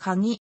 鍵、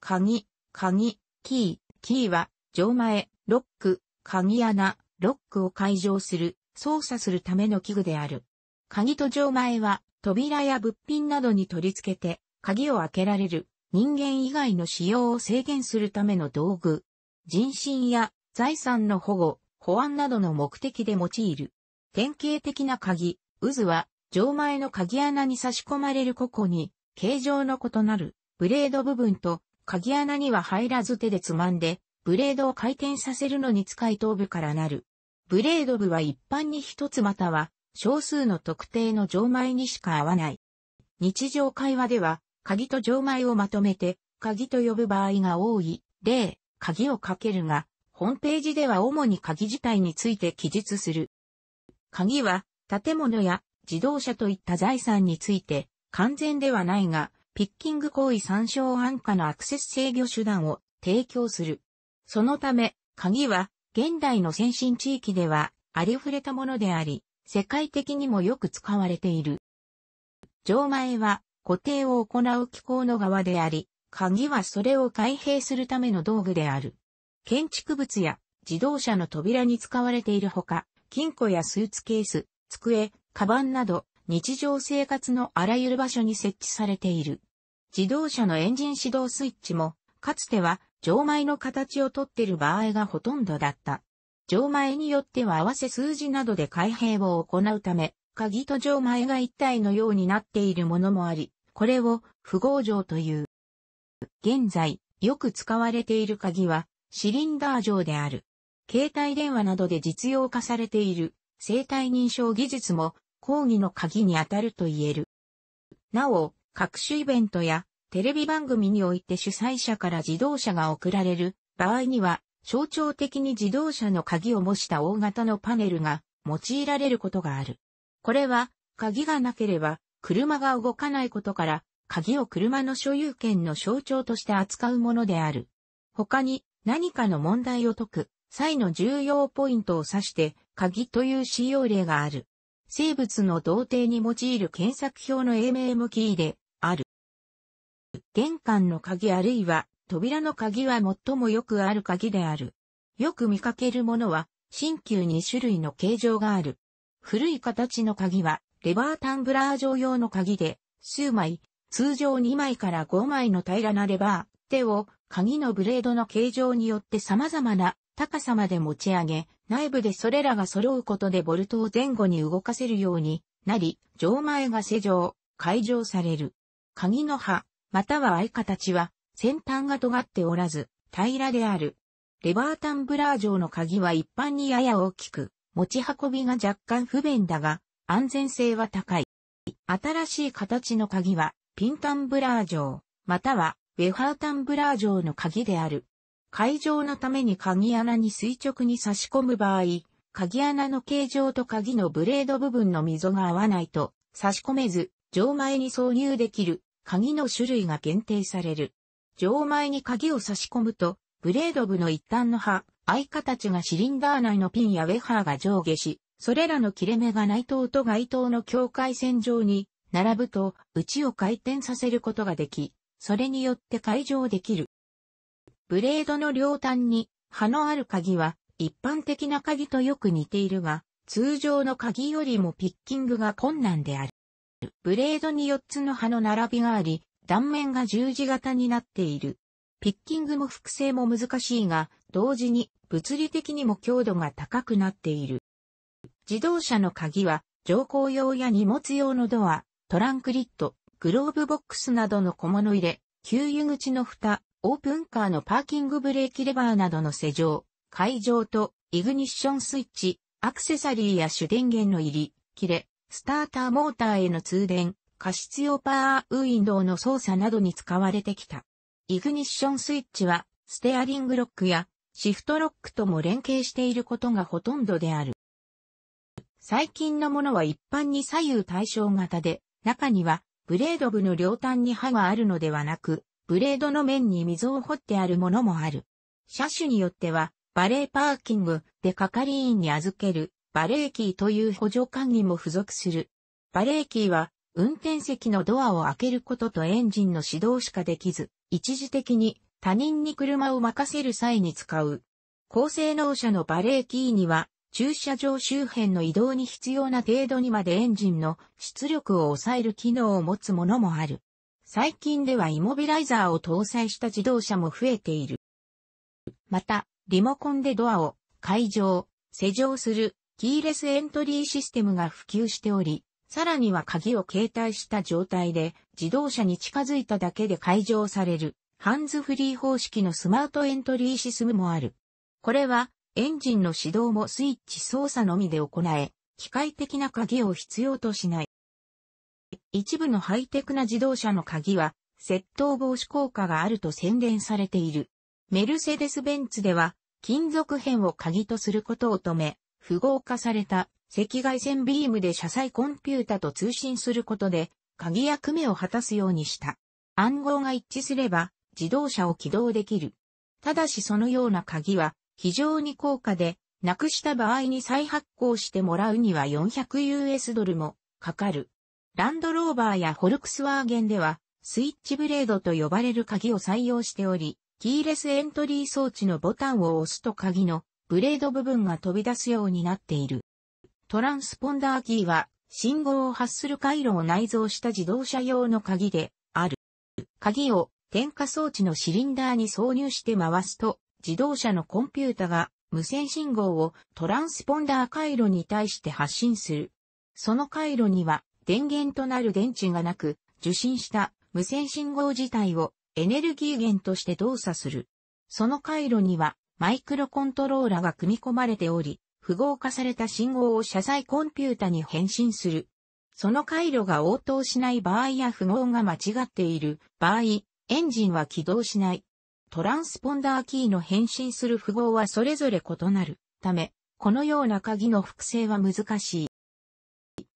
鍵、鍵、キー、キーは、錠前、ロック、鍵穴、ロックを解錠する、操作するための器具である。鍵と錠前は、扉や物品などに取り付けて、鍵を開けられる、人間以外の使用を制限するための道具。人身や財産の保護、保安などの目的で用いる。典型的な鍵、渦は、錠前の鍵穴に差し込まれる個々に、形状の異なるブレード部分と鍵穴には入らず手でつまんで、ブレードを回転させるのに使い頭部からなる。ブレード部は一般に一つまたは少数の特定の錠前にしか合わない。日常会話では、鍵と錠前をまとめて、鍵と呼ぶ場合が多い。例、鍵をかけるが、ホームページでは主に鍵自体について記述する。鍵は、建物や自動車といった財産について、完全ではないが、ピッキング行為参照安価のアクセス制御手段を提供する。そのため、鍵は現代の先進地域ではありふれたものであり、世界的にもよく使われている。錠前は固定を行う機構の側であり、鍵はそれを開閉するための道具である。建築物や自動車の扉に使われているほか、金庫やスーツケース、机、カバンなど日常生活のあらゆる場所に設置されている。自動車のエンジン始動スイッチも、かつては、錠前の形をとっている場合がほとんどだった。錠前によっては合わせ数字などで開閉を行うため、鍵と錠前が一体のようになっているものもあり、これを符号錠という。現在、よく使われている鍵は、シリンダー錠である。携帯電話などで実用化されている、生体認証技術も抗議の鍵に当たると言える。なお、各種イベントやテレビ番組において主催者から自動車が贈られる場合には、象徴的に自動車の鍵を模した大型のパネルが用いられることがある。これは、鍵がなければ車が動かないことから、鍵を車の所有権の象徴として扱うものである。他に何かの問題を解く際の重要ポイントを指して、鍵という使用例がある。生物の童貞に用いる検索表の AMM キーである。玄関の鍵あるいは扉の鍵は最もよくある鍵である。よく見かけるものは、新旧2種類の形状がある。古い形の鍵は、レバータンブラー状用の鍵で、数枚、通常2枚から5枚の平らなレバー、手を、鍵のブレードの形状によって様々な高さまで持ち上げ、内部でそれらが揃うことでボルトを前後に動かせるようになり、錠前が施錠、解錠される。鍵の刃、または合形は、先端が尖っておらず、平らである。レバータンブラー状の鍵は一般にやや大きく、持ち運びが若干不便だが、安全性は高い。新しい形の鍵は、ピンタンブラー錠、または、ウェハータンブラー錠の鍵である。会場のために鍵穴に垂直に差し込む場合、鍵穴の形状と鍵のブレード部分の溝が合わないと差し込めず、錠前に挿入できる鍵の種類が限定される。錠前に鍵を差し込むと、ブレード部の一端の刃、相形がシリンダー内のピンやウェハーが上下し、それらの切れ目が内藤と外藤の境界線上に並ぶと、内を回転させることができ、それによって解錠できる。ブレードの両端に刃のある鍵は一般的な鍵とよく似ているが、通常の鍵よりもピッキングが困難である。ブレードに4つの刃の並びがあり、断面が十字型になっている。ピッキングも複製も難しいが、同時に物理的にも強度が高くなっている。自動車の鍵は、乗降用や荷物用のドア、トランクリット、グローブボックスなどの小物入れ、給油口の蓋、オープンカーのパーキングブレーキレバーなどの施錠、会場と、イグニッションスイッチ、アクセサリーや主電源の入り、切れ、スターターモーターへの通電、過失用パワーウィンドウの操作などに使われてきた。イグニッションスイッチは、ステアリングロックやシフトロックとも連携していることがほとんどである。最近のものは一般に左右対称型で、中にはブレード部の両端に刃があるのではなく、ブレードの面に溝を掘ってあるものもある。車種によっては、バレーパーキングで係員に預けるバレーキーという補助管理も付属する。バレーキーは、運転席のドアを開けることとエンジンの始動しかできず、一時的に他人に車を任せる際に使う。高性能車のバレーキーには、駐車場周辺の移動に必要な程度にまでエンジンの出力を抑える機能を持つものもある。最近ではイモビライザーを搭載した自動車も増えている。また、リモコンでドアを解錠、施錠するキーレスエントリーシステムが普及しており、さらには鍵を携帯した状態で自動車に近づいただけで解錠されるハンズフリー方式のスマートエントリーシステムもある。これはエンジンの始動もスイッチ操作のみで行え、機械的な鍵を必要としない。一部のハイテクな自動車の鍵は、窃盗防止効果があると宣伝されている。メルセデス・ベンツでは、金属片を鍵とすることを止め、符号化された赤外線ビームで車載コンピュータと通信することで、鍵役目を果たすようにした。暗号が一致すれば、自動車を起動できる。ただしそのような鍵は、非常に高価で、なくした場合に再発行してもらうには 400US ドルもかかる。ランドローバーやフォルクスワーゲンでは、スイッチブレードと呼ばれる鍵を採用しており、キーレスエントリー装置のボタンを押すと鍵のブレード部分が飛び出すようになっている。トランスポンダーキーは信号を発する回路を内蔵した自動車用の鍵である。鍵を点火装置のシリンダーに挿入して回すと自動車のコンピュータが無線信号をトランスポンダー回路に対して発信する。その回路には電源となる電池がなく、受信した無線信号自体をエネルギー源として動作する。その回路にはマイクロコントローラが組み込まれており、符号化された信号を車載コンピュータに返信する。その回路が応答しない場合や符号が間違っている場合、エンジンは起動しない。トランスポンダーキーの返信する符号はそれぞれ異なるため、このような鍵の複製は難しい。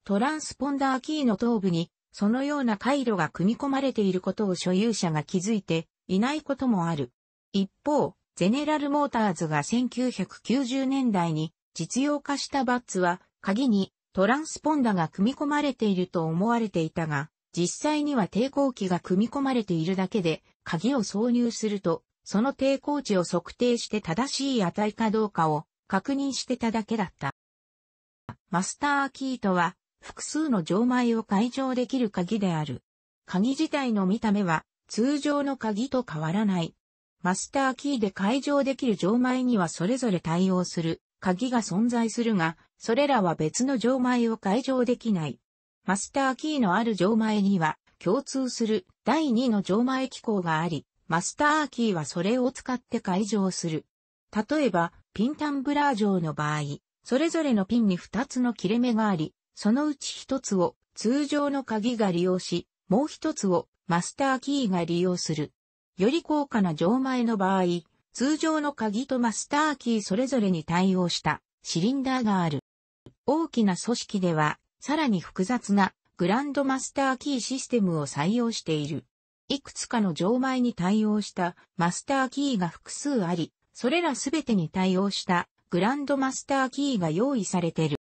トランスポンダーキーの頭部に、そのような回路が組み込まれていることを所有者が気づいていないこともある。一方、ゼネラルモーターズが1990年代に実用化したバッツは、鍵にトランスポンダが組み込まれていると思われていたが、実際には抵抗器が組み込まれているだけで、鍵を挿入すると、その抵抗値を測定して正しい値かどうかを確認してただけだった。マスターキーとは複数の錠前を解錠できる鍵である。鍵自体の見た目は通常の鍵と変わらない。マスターキーで解錠できる錠前にはそれぞれ対応する鍵が存在するが、それらは別の錠前を解錠できない。マスターキーのある錠前には共通する第2の錠前機構があり、マスターキーはそれを使って解錠する。例えば、ピンタンブラー錠の場合、それぞれのピンに2つの切れ目があり、そのうち一つを通常の鍵が利用し、もう一つをマスターキーが利用する。より高価な錠前の場合、通常の鍵とマスターキーそれぞれに対応したシリンダーがある。大きな組織では、さらに複雑なグランドマスターキーシステムを採用している。いくつかの錠前に対応したマスターキーが複数あり、それらすべてに対応したグランドマスターキーが用意されている。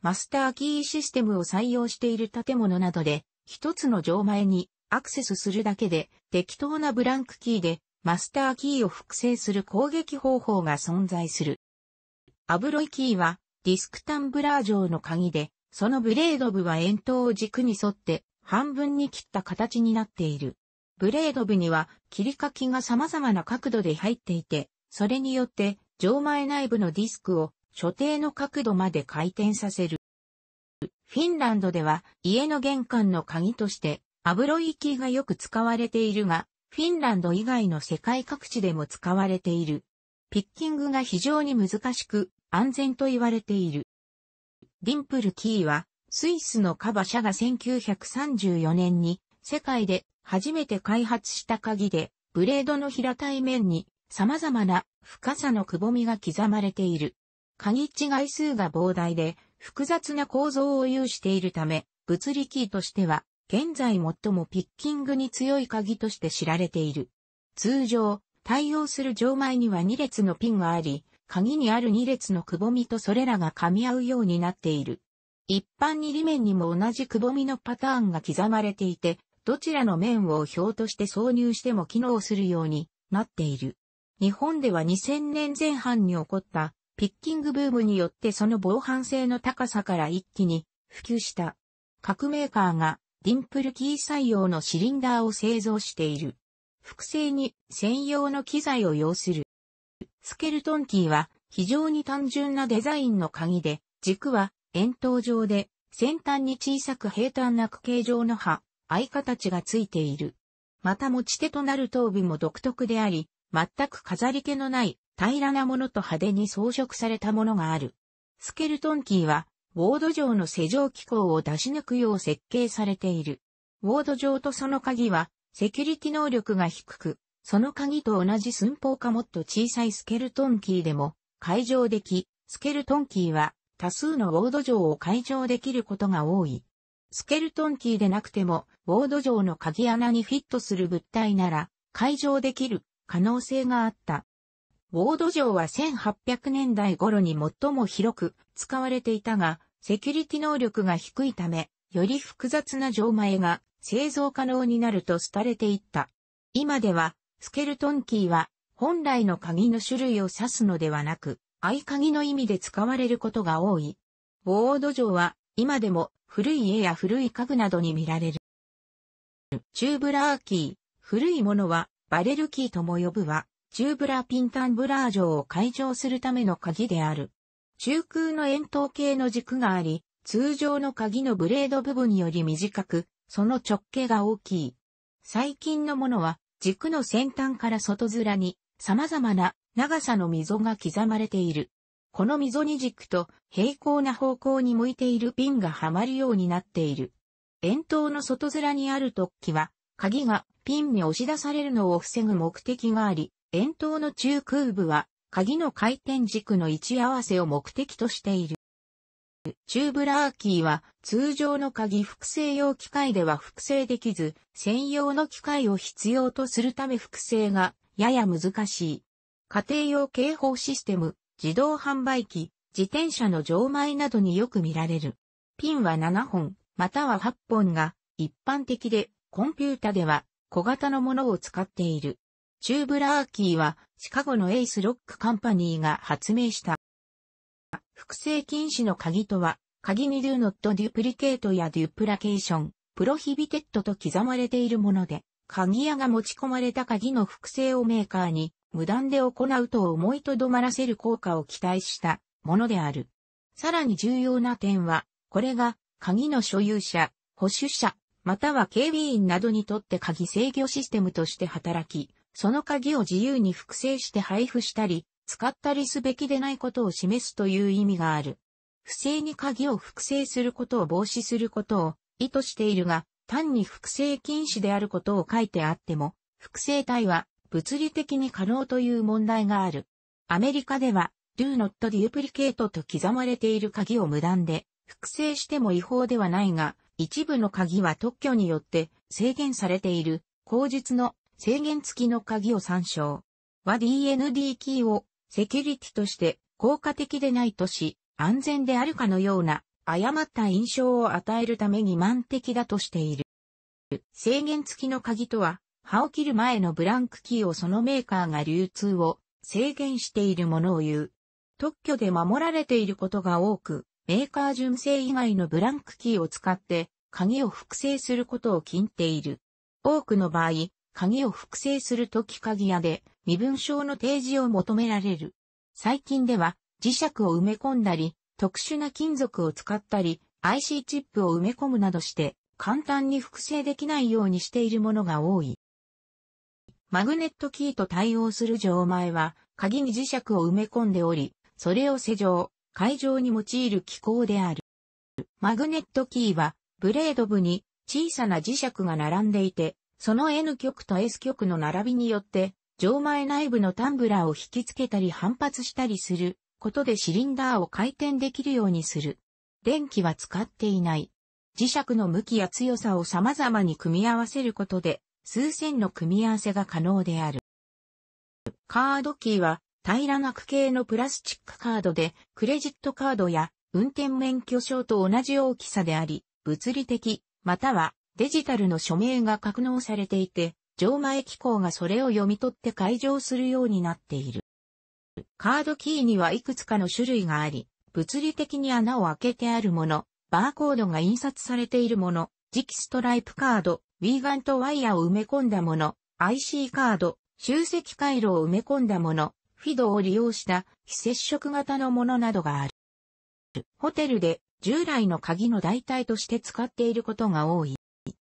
マスターキーシステムを採用している建物などで、一つの錠前にアクセスするだけで、適当なブランクキーでマスターキーを複製する攻撃方法が存在する。アブロイキーはディスクタンブラー錠の鍵で、そのブレード部は円筒を軸に沿って半分に切った形になっている。ブレード部には切り欠きが様々な角度で入っていて、それによって錠前内部のディスクを所定の角度まで回転させる。フィンランドでは家の玄関の鍵としてアブロイキーがよく使われているが、フィンランド以外の世界各地でも使われている。ピッキングが非常に難しく安全と言われている。ディンプルキーはスイスのカバ社が1934年に世界で初めて開発した鍵でブレードの平たい面に様々な深さのくぼみが刻まれている。鍵違い数が膨大で複雑な構造を有しているため、物理キーとしては、現在最もピッキングに強い鍵として知られている。通常、対応する錠前には2列のピンがあり、鍵にある2列のくぼみとそれらが噛み合うようになっている。一般に裏面にも同じくぼみのパターンが刻まれていて、どちらの面を表として挿入しても機能するようになっている。日本では2000年前半に起こったピッキングブームによってその防犯性の高さから一気に普及した。各メーカーがディンプルキー採用のシリンダーを製造している。複製に専用の機材を要する。スケルトンキーは非常に単純なデザインの鍵で、軸は円筒状で先端に小さく平坦な区形状の刃、合い形がついている。また持ち手となる頭部も独特であり、全く飾り気のない平らなものと派手に装飾されたものがある。スケルトンキーは、ウォード上の施錠機構を出し抜くよう設計されている。ウォード上とその鍵は、セキュリティ能力が低く、その鍵と同じ寸法かもっと小さいスケルトンキーでも、解錠でき、スケルトンキーは、多数のウォード城を解錠できることが多い。スケルトンキーでなくても、ウォード上の鍵穴にフィットする物体なら、解錠できる可能性があった。ウォード城は1800年代頃に最も広く使われていたが、セキュリティ能力が低いため、より複雑な城前が製造可能になると廃れていった。今では、スケルトンキーは本来の鍵の種類を指すのではなく、合鍵の意味で使われることが多い。ウォード城は今でも古い家や古い家具などに見られる。チューブラーキー、古いものはバレルキーとも呼ぶは、チューブラピンタンブラー城を解錠するための鍵である。中空の円筒形の軸があり、通常の鍵のブレード部分より短く、その直径が大きい。最近のものは、軸の先端から外面に、様々な長さの溝が刻まれている。この溝に軸と平行な方向に向いているピンがはまるようになっている。円筒の外面にある突起は鍵がピンに押し出されるのを防ぐ目的があり、円筒の中空部は鍵の回転軸の位置合わせを目的としている。チューブラーキーは通常の鍵複製用機械では複製できず、専用の機械を必要とするため複製がやや難しい。家庭用警報システム、自動販売機、自転車の錠前などによく見られる。ピンは7本、または8本が一般的で、コンピュータでは小型のものを使っている。チューブラーキーはシカゴのエイスロックカンパニーが発明した。複製禁止の鍵とは、鍵に do not duplicate や duplication、prohibited と刻まれているもので、鍵屋が持ち込まれた鍵の複製をメーカーに無断で行うと思いとどまらせる効果を期待したものである。さらに重要な点は、これが鍵の所有者、保守者、または警備員などにとって鍵制御システムとして働き、その鍵を自由に複製して配布したり、使ったりすべきでないことを示すという意味がある。不正に鍵を複製することを防止することを意図しているが、単に複製禁止であることを書いてあっても、複製体は物理的に可能という問題がある。アメリカでは、do not duplicate と刻まれている鍵を無断で複製しても違法ではないが、一部の鍵は特許によって制限されている、口述の制限付きの鍵を参照。は DND キーをセキュリティとして効果的でないとし、安全であるかのような誤った印象を与えるために満的だとしている。制限付きの鍵とは、刃を切る前のブランクキーをそのメーカーが流通を制限しているものを言う。特許で守られていることが多く、メーカー純正以外のブランクキーを使って鍵を複製することを禁っている。多くの場合、鍵を複製するとき鍵屋で身分証の提示を求められる。最近では磁石を埋め込んだり、特殊な金属を使ったり、IC チップを埋め込むなどして簡単に複製できないようにしているものが多い。マグネットキーと対応する錠前は鍵に磁石を埋め込んでおり、それを施錠、会場に用いる機構である。マグネットキーは、ブレード部に小さな磁石が並んでいて、その N 極と S 極の並びによって、錠前内部のタンブラーを引き付けたり反発したりすることでシリンダーを回転できるようにする。電気は使っていない。磁石の向きや強さを様々に組み合わせることで、数千の組み合わせが可能である。カードキーは平らな区形のプラスチックカードで、クレジットカードや運転免許証と同じ大きさであり、物理的、またはデジタルの署名が格納されていて、乗前機構がそれを読み取って解錠するようになっている。カードキーにはいくつかの種類があり、物理的に穴を開けてあるもの、バーコードが印刷されているもの、磁気ストライプカード、ウィーガンとワイヤーを埋め込んだもの、IC カード、集積回路を埋め込んだもの、フィドを利用した非接触型のものなどがある。ホテルで従来の鍵の代替として使っていることが多い。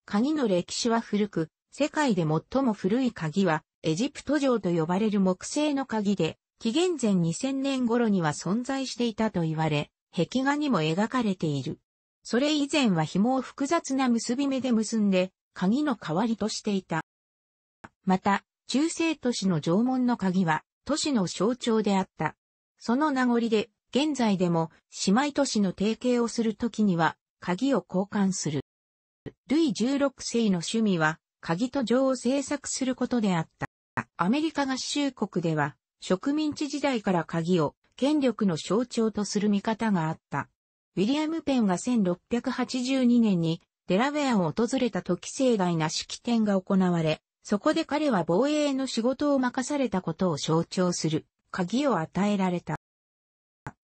鍵の歴史は古く、世界で最も古い鍵はエジプト城と呼ばれる木製の鍵で、紀元前2000年頃には存在していたと言われ、壁画にも描かれている。それ以前は紐を複雑な結び目で結んで、鍵の代わりとしていた。また、中世都市の縄文の鍵は、都市の象徴であった。その名残で、現在でも姉妹都市の提携をするときには、鍵を交換する。ルイ16世の趣味は、鍵と錠を制作することであった。アメリカ合衆国では、植民地時代から鍵を権力の象徴とする見方があった。ウィリアム・ペンが1682年にデラウェアを訪れた時盛大な式典が行われ、そこで彼は防衛の仕事を任されたことを象徴する鍵を与えられた。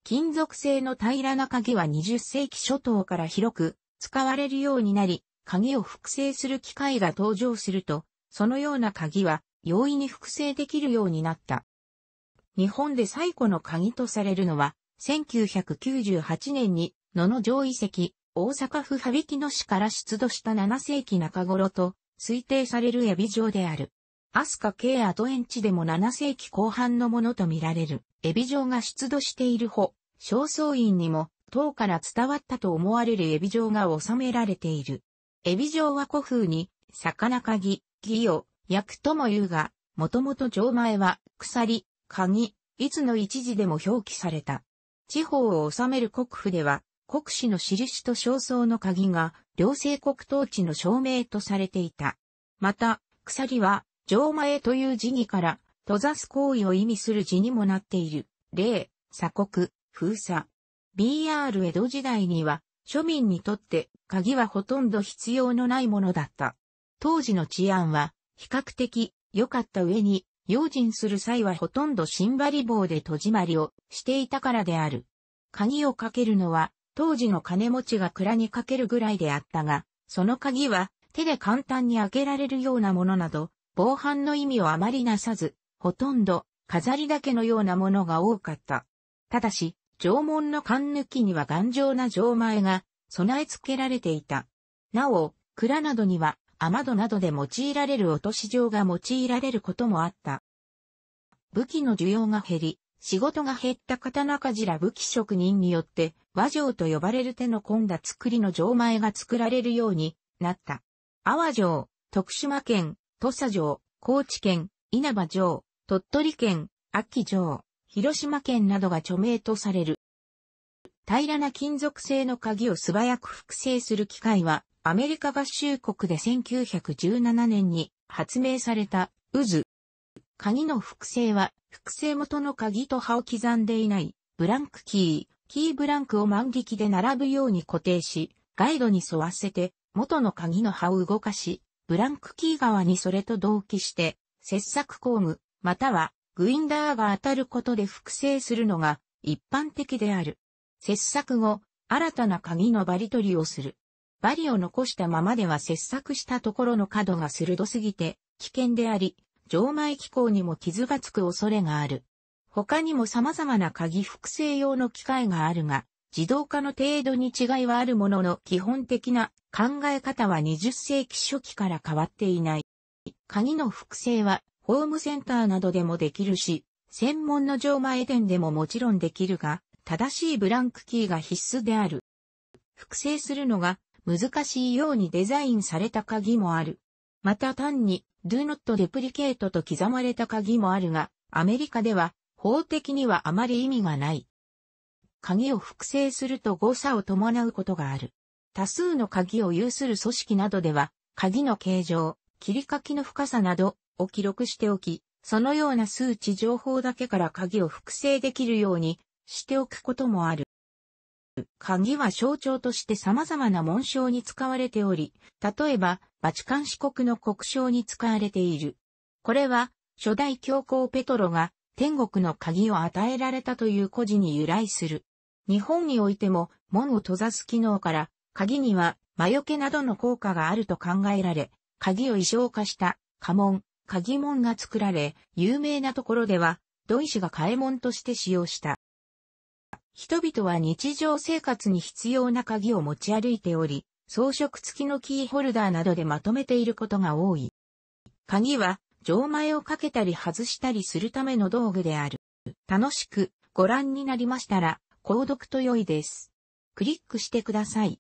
金属製の平らな鍵は20世紀初頭から広く使われるようになり、鍵を複製する機械が登場すると、そのような鍵は容易に複製できるようになった。日本で最古の鍵とされるのは、1998年に野の城遺跡、大阪府羽曳野市から出土した7世紀中頃と、推定されるエビ状である。アスカ系アトエンチでも7世紀後半のものとみられる、エビ状が出土しているほ、正倉院にも、唐から伝わったと思われるエビ状が収められている。エビ状は古風に、魚鍵、義を、焼くとも言うが、もともと城前は、鎖、鍵、いつの一時でも表記された。地方を治める国府では、国史の印と焦燥の鍵が両政国統治の証明とされていた。また、鎖は、城前という字義から、閉ざす行為を意味する字にもなっている。例、鎖国、封鎖。BR 江戸時代には、庶民にとって鍵はほとんど必要のないものだった。当時の治安は比較的良かった上に、用心する際はほとんどシンバリ棒で戸締まりをしていたからである。鍵をかけるのは当時の金持ちが蔵にかけるぐらいであったが、その鍵は手で簡単に開けられるようなものなど、防犯の意味をあまりなさず、ほとんど飾りだけのようなものが多かった。ただし、縄文の缶抜きには頑丈な錠前が備え付けられていた。なお、蔵などには雨戸などで用いられる落とし錠が用いられることもあった。武器の需要が減り、仕事が減った刀鍛冶ら武器職人によって、和城と呼ばれる手の込んだ作りの錠前が作られるようになった。阿波城、徳島県、土佐城、高知県、稲葉城、鳥取県、秋城、広島県などが著名とされる。平らな金属製の鍵を素早く複製する機械は、アメリカ合衆国で1917年に発明された渦。鍵の複製は、複製元の鍵と刃を刻んでいない、ブランクキー、キーブランクを万力で並ぶように固定し、ガイドに沿わせて、元の鍵の刃を動かし、ブランクキー側にそれと同期して、切削工具、または、グインダーが当たることで複製するのが、一般的である。切削後、新たな鍵のバリ取りをする。バリを残したままでは切削したところの角が鋭すぎて、危険であり、錠前機構にも傷がつく恐れがある。他にも様々な鍵複製用の機械があるが、自動化の程度に違いはあるものの基本的な考え方は20世紀初期から変わっていない。鍵の複製はホームセンターなどでもできるし、専門の錠前店でももちろんできるが、正しいブランクキーが必須である。複製するのが難しいようにデザインされた鍵もある。また単に do not deprecate と刻まれた鍵もあるが、アメリカでは法的にはあまり意味がない。鍵を複製すると誤差を伴うことがある。多数の鍵を有する組織などでは、鍵の形状、切り欠きの深さなどを記録しておき、そのような数値情報だけから鍵を複製できるようにしておくこともある。鍵は象徴として様々な紋章に使われており、例えば、バチカン四国の国章に使われている。これは、初代教皇ペトロが天国の鍵を与えられたという故事に由来する。日本においても門を閉ざす機能から、鍵には魔除けなどの効果があると考えられ、鍵を異常化した家門、鍵門が作られ、有名なところでは、土石が替え門として使用した。人々は日常生活に必要な鍵を持ち歩いており、装飾付きのキーホルダーなどでまとめていることが多い。鍵は、錠前をかけたり外したりするための道具である。楽しくご覧になりましたら、購読と良いです。クリックしてください。